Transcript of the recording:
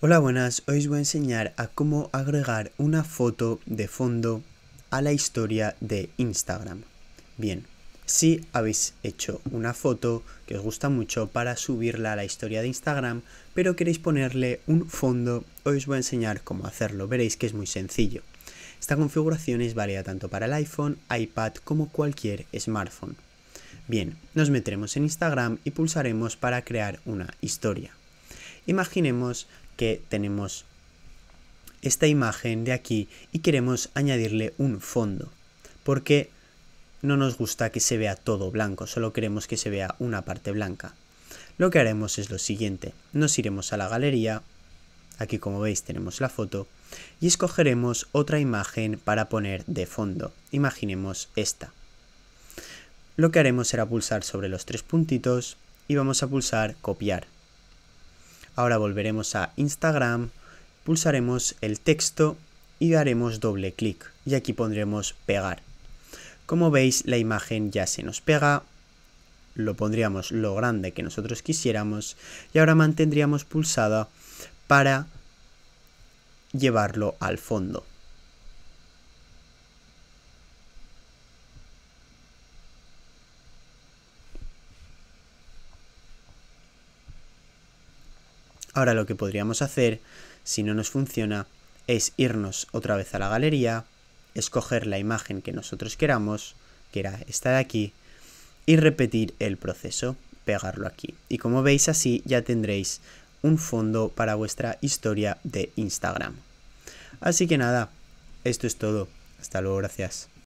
Hola buenas, hoy os voy a enseñar a cómo agregar una foto de fondo a la historia de Instagram. Bien, si habéis hecho una foto que os gusta mucho para subirla a la historia de Instagram, pero queréis ponerle un fondo, hoy os voy a enseñar cómo hacerlo, veréis que es muy sencillo. Esta configuración es válida tanto para el iPhone, iPad como cualquier smartphone. Bien, nos metremos en Instagram y pulsaremos para crear una historia. Imaginemos que tenemos esta imagen de aquí y queremos añadirle un fondo porque no nos gusta que se vea todo blanco, solo queremos que se vea una parte blanca. Lo que haremos es lo siguiente, nos iremos a la galería, aquí como veis tenemos la foto, y escogeremos otra imagen para poner de fondo, imaginemos esta. Lo que haremos será pulsar sobre los tres puntitos y vamos a pulsar copiar. Ahora volveremos a Instagram, pulsaremos el texto y haremos doble clic y aquí pondremos pegar. Como veis la imagen ya se nos pega, lo pondríamos lo grande que nosotros quisiéramos y ahora mantendríamos pulsada para llevarlo al fondo. Ahora lo que podríamos hacer, si no nos funciona, es irnos otra vez a la galería, escoger la imagen que nosotros queramos, que era esta de aquí, y repetir el proceso, pegarlo aquí. Y como veis así ya tendréis un fondo para vuestra historia de Instagram. Así que nada, esto es todo. Hasta luego, gracias.